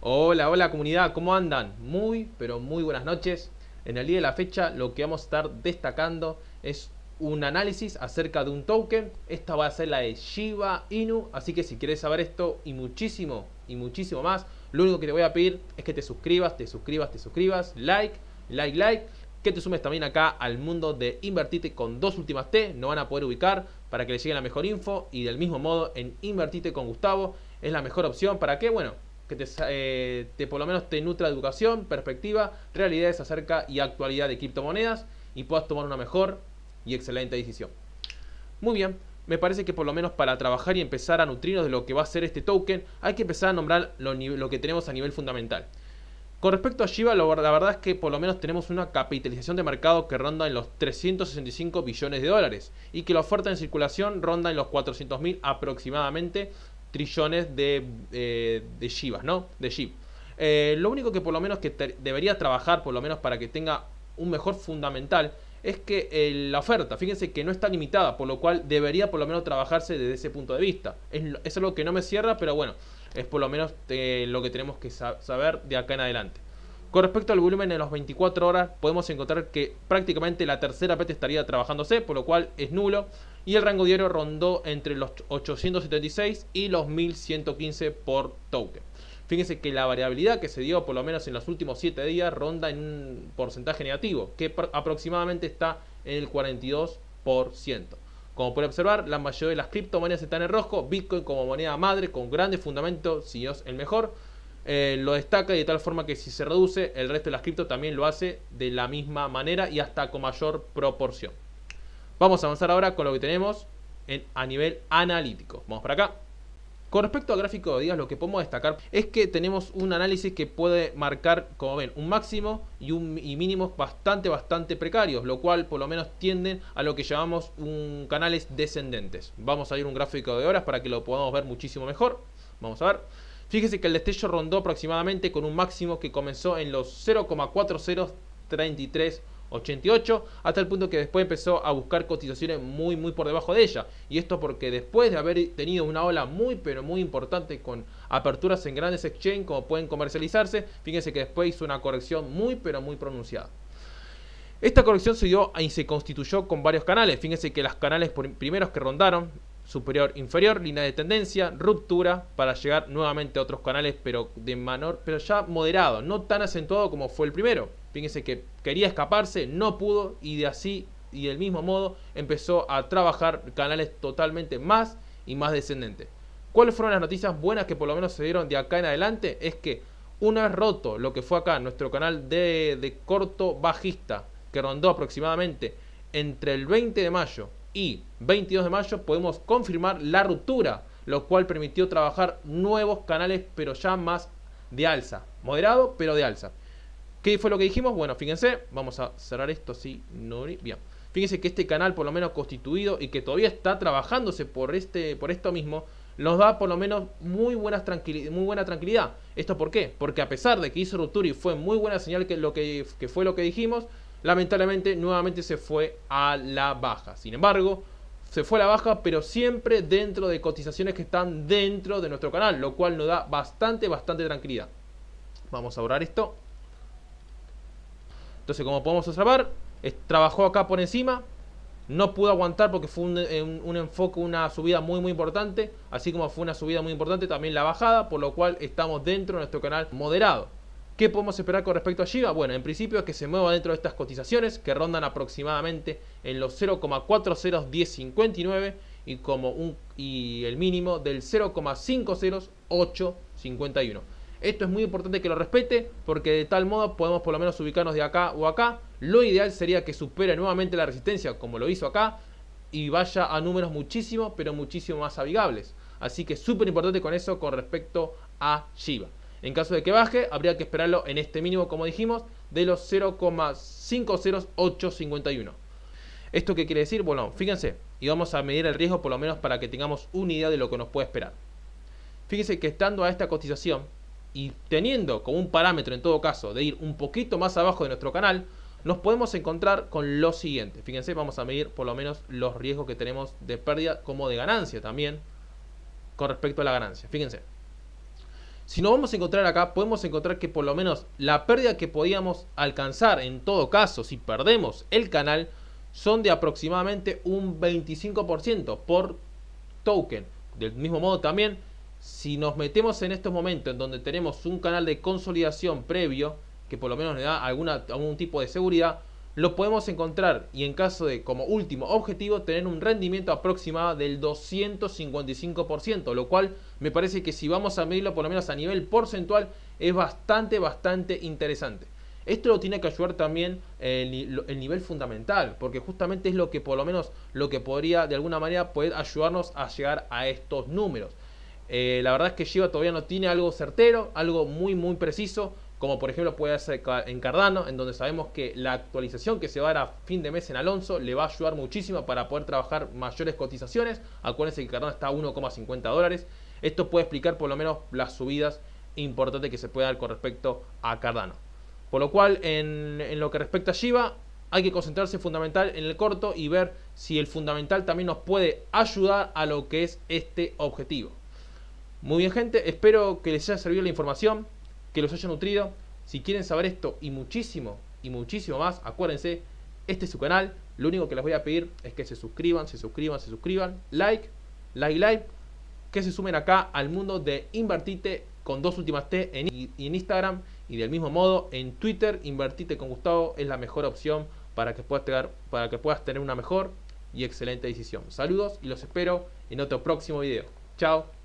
Hola, hola comunidad, ¿cómo andan? Muy, pero muy buenas noches. En el día de la fecha lo que vamos a estar destacando es un análisis acerca de un token. Esta va a ser la de Shiba Inu, así que si quieres saber esto y muchísimo, y muchísimo más, lo único que te voy a pedir es que te suscribas, te suscribas, te suscribas, like, like, like, que te sumes también acá al mundo de Invertite con dos últimas T, no van a poder ubicar para que les llegue la mejor info y del mismo modo en Invertite con Gustavo es la mejor opción para que, bueno, que eh, te, por lo menos te nutra educación, perspectiva, realidades acerca y actualidad de criptomonedas y puedas tomar una mejor y excelente decisión. Muy bien, me parece que por lo menos para trabajar y empezar a nutrirnos de lo que va a ser este token, hay que empezar a nombrar lo, que tenemos a nivel fundamental. Con respecto a Shiba, la verdad es que por lo menos tenemos una capitalización de mercado que ronda en los 365 billones de dólares y que la oferta en circulación ronda en los 400 mil aproximadamente, trillones de, eh, de Shivas, ¿no? De chip eh, lo único que por lo menos que debería trabajar, por lo menos para que tenga un mejor fundamental, es que eh, la oferta, fíjense que no está limitada, por lo cual debería por lo menos trabajarse desde ese punto de vista. Es, es algo que no me cierra, pero bueno, es por lo menos eh, lo que tenemos que saber de acá en adelante. Con respecto al volumen en las 24 horas, podemos encontrar que prácticamente la tercera PET estaría trabajándose, por lo cual es nulo y el rango diario rondó entre los 876 y los 1115 por token. Fíjense que la variabilidad que se dio, por lo menos en los últimos 7 días, ronda en un porcentaje negativo, que aproximadamente está en el 42%. Como pueden observar, la mayoría de las criptomonedas están en rojo. Bitcoin como moneda madre con grandes fundamentos, si es el mejor, eh, lo destaca y de tal forma que si se reduce, el resto de las cripto también lo hace de la misma manera y hasta con mayor proporción. Vamos a avanzar ahora con lo que tenemos a nivel analítico. Vamos para acá. Con respecto al gráfico de días, lo que podemos destacar es que tenemos un análisis que puede marcar, como ven, un máximo y, un, y mínimos bastante, bastante precarios, lo cual por lo menos tiende a lo que llamamos un, canales descendentes. Vamos a ir un gráfico de horas para que lo podamos ver muchísimo mejor. Vamos a ver. Fíjese que el destello rondó aproximadamente con un máximo que comenzó en los 0,4033 88, hasta el punto que después empezó a buscar cotizaciones muy, muy por debajo de ella. Y esto porque después de haber tenido una ola muy, pero muy importante con aperturas en grandes exchange, como pueden comercializarse, fíjense que después hizo una corrección muy, pero muy pronunciada. Esta corrección se dio y se constituyó con varios canales. Fíjense que los canales primeros que rondaron, superior, inferior, línea de tendencia, ruptura, para llegar nuevamente a otros canales, pero de menor, pero ya moderado, no tan acentuado como fue el primero. Fíjense que quería escaparse, no pudo y de así y del mismo modo empezó a trabajar canales totalmente más y más descendentes. ¿Cuáles fueron las noticias buenas que por lo menos se dieron de acá en adelante? Es que una vez roto lo que fue acá nuestro canal de, de corto bajista, que rondó aproximadamente entre el 20 de mayo y 22 de mayo, podemos confirmar la ruptura, lo cual permitió trabajar nuevos canales, pero ya más de alza, moderado, pero de alza. ¿Qué fue lo que dijimos? Bueno, fíjense, vamos a cerrar esto así. No, bien. Fíjense que este canal, por lo menos constituido y que todavía está trabajándose por, este, por esto mismo, nos da por lo menos muy, buenas muy buena tranquilidad. ¿Esto por qué? Porque a pesar de que hizo ruptura y fue muy buena señal que, lo que, que fue lo que dijimos, lamentablemente nuevamente se fue a la baja. Sin embargo, se fue a la baja, pero siempre dentro de cotizaciones que están dentro de nuestro canal, lo cual nos da bastante, bastante tranquilidad. Vamos a borrar esto. Entonces, como podemos observar, trabajó acá por encima, no pudo aguantar porque fue eh, un, enfoque, una subida muy muy importante, así como fue una subida muy importante también la bajada, por lo cual estamos dentro de nuestro canal moderado. ¿Qué podemos esperar con respecto a Shiba? Bueno, en principio es que se mueva dentro de estas cotizaciones que rondan aproximadamente en los 0,401059 y como un y el mínimo del 0,50851. Esto es muy importante que lo respete porque de tal modo podemos por lo menos ubicarnos de acá o acá. Lo ideal sería que supere nuevamente la resistencia como lo hizo acá y vaya a números muchísimo, pero muchísimo más amigables. Así que súper importante con eso con respecto a Shiba. En caso de que baje, habría que esperarlo en este mínimo, como dijimos, de los 0.50851. ¿Esto qué quiere decir? Bueno, fíjense, y vamos a medir el riesgo por lo menos para que tengamos una idea de lo que nos puede esperar. Fíjense que estando a esta cotización, y teniendo como un parámetro en todo caso de ir un poquito más abajo de nuestro canal, nos podemos encontrar con lo siguiente. Fíjense, vamos a medir por lo menos los riesgos que tenemos de pérdida como de ganancia también con respecto a la ganancia. Fíjense. Si nos vamos a encontrar acá, podemos encontrar que por lo menos la pérdida que podíamos alcanzar en todo caso si perdemos el canal son de aproximadamente un 25% por token. Del mismo modo también si nos metemos en estos momentos en donde tenemos un canal de consolidación previo, que por lo menos le da algún tipo de seguridad, lo podemos encontrar y en caso de como último objetivo tener un rendimiento aproximado del 255%, lo cual me parece que si vamos a medirlo por lo menos a nivel porcentual es bastante, bastante interesante. Esto lo tiene que ayudar también eh, el, nivel fundamental, porque justamente es lo que por lo menos lo que podría de alguna manera poder ayudarnos a llegar a estos números. Eh, la verdad es que Shiba todavía no tiene algo certero, algo muy muy preciso, como por ejemplo puede ser en Cardano, en donde sabemos que la actualización que se va a dar a fin de mes en Alonso le va a ayudar muchísimo para poder trabajar mayores cotizaciones. Acuérdense que Cardano está a 1,50 dólares. Esto puede explicar por lo menos las subidas importantes que se puede dar con respecto a Cardano. Por lo cual, en, lo que respecta a Shiba, hay que concentrarse fundamental en el corto y ver si el fundamental también nos puede ayudar a lo que es este objetivo. Muy bien gente, espero que les haya servido la información, que los haya nutrido. Si quieren saber esto y muchísimo, y muchísimo más, acuérdense, este es su canal. Lo único que les voy a pedir es que se suscriban, se suscriban, se suscriban. Like, like, like. Que se sumen acá al mundo de Invertite con dos últimas T en, Instagram. Y del mismo modo, en Twitter, Invertite con Gustavo es la mejor opción para que puedas tener, para que puedas tener una mejor y excelente decisión. Saludos y los espero en otro próximo video. Chao.